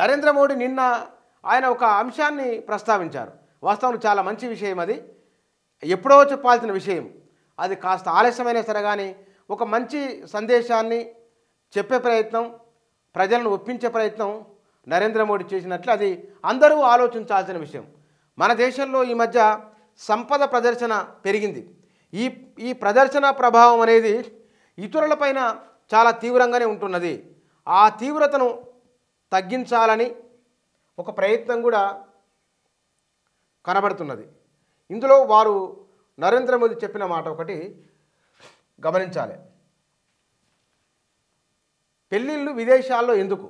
నరేంద్ర మోడీ నిన్న ఆయన ఒక అంశాన్ని ప్రస్తావించారు వాస్తవం చాలా మంచి విషయం అది ఎప్పుడో చెప్పాల్సిన విషయం అది కాస్త ఆలస్యమైనా సరే కానీ ఒక మంచి సందేశాన్ని చెప్పే ప్రయత్నం ప్రజలను ఒప్పించే ప్రయత్నం నరేంద్ర మోడీ చేసినట్లు అది అందరూ ఆలోచించాల్సిన విషయం మన దేశంలో ఈ మధ్య సంపద ప్రదర్శన పెరిగింది ఈ ఈ ప్రదర్శన ప్రభావం అనేది ఇతరులపైన చాలా తీవ్రంగానే ఉంటున్నది ఆ తీవ్రతను తగ్గించాలని ఒక ప్రయత్నం కూడా కనబడుతున్నది ఇందులో వారు నరేంద్ర మోదీ చెప్పిన మాట ఒకటి గమనించాలి పెళ్ళిళ్ళు విదేశాల్లో ఎందుకు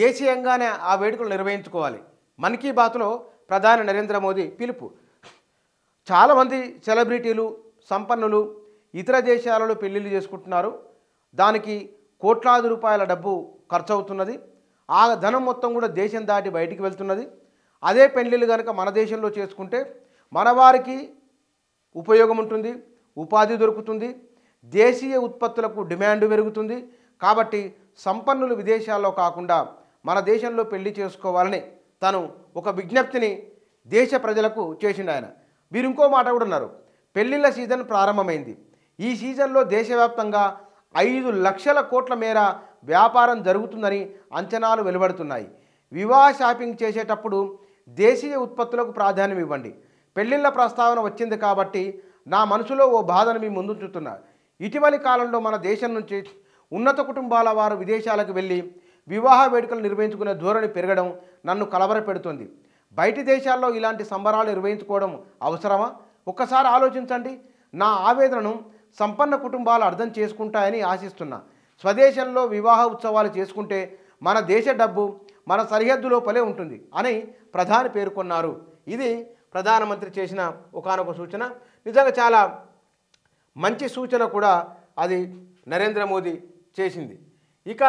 దేశీయంగానే ఆ వేడుకలు నిర్వహించుకోవాలి మన్ కీ బాత్లో ప్రధాని నరేంద్ర మోదీ పిలుపు చాలామంది సెలబ్రిటీలు సంపన్నులు ఇతర దేశాలలో పెళ్ళిళ్ళు చేసుకుంటున్నారు దానికి కోట్లాది రూపాయల డబ్బు ఖర్చు అవుతున్నది ఆ ధనం మొత్తం కూడా దేశం దాటి బయటికి వెళ్తున్నది అదే పెళ్ళిళ్ళు కనుక మన దేశంలో చేసుకుంటే మనవారికి ఉపయోగం ఉంటుంది ఉపాధి దొరుకుతుంది దేశీయ ఉత్పత్తులకు డిమాండ్ పెరుగుతుంది కాబట్టి సంపన్నులు విదేశాల్లో కాకుండా మన దేశంలో పెళ్లి చేసుకోవాలని తను ఒక విజ్ఞప్తిని దేశ ప్రజలకు చేసిండు ఆయన వీరు ఇంకో మాట కూడా ఉన్నారు పెళ్లిళ్ళ సీజన్ ప్రారంభమైంది ఈ సీజన్లో దేశవ్యాప్తంగా ఐదు లక్షల కోట్ల మేర వ్యాపారం జరుగుతుందని అంచనాలు వెలువడుతున్నాయి వివాహ షాపింగ్ చేసేటప్పుడు దేశీయ ఉత్పత్తులకు ప్రాధాన్యం ఇవ్వండి పెళ్లిళ్ళ ప్రస్తావన వచ్చింది కాబట్టి నా మనసులో ఓ బాధను మీ ముందు ముందుంచుతున్నా ఇటీవలి కాలంలో మన దేశం నుంచి ఉన్నత కుటుంబాల వారు విదేశాలకు వెళ్ళి వివాహ వేడుకలు నిర్వహించుకునే ధోరణి పెరగడం నన్ను కలవరపెడుతుంది బయటి దేశాల్లో ఇలాంటి సంబరాలు నిర్వహించుకోవడం అవసరమా ఒక్కసారి ఆలోచించండి నా ఆవేదనను సంపన్న కుటుంబాలు అర్థం చేసుకుంటాయని ఆశిస్తున్నా స్వదేశంలో వివాహ ఉత్సవాలు చేసుకుంటే మన దేశ డబ్బు మన సరిహద్దు లోపలే ఉంటుంది అని ప్రధాని పేర్కొన్నారు ఇది ప్రధానమంత్రి చేసిన ఒకనొక సూచన నిజంగా చాలా మంచి సూచన కూడా అది నరేంద్ర మోదీ చేసింది ఇక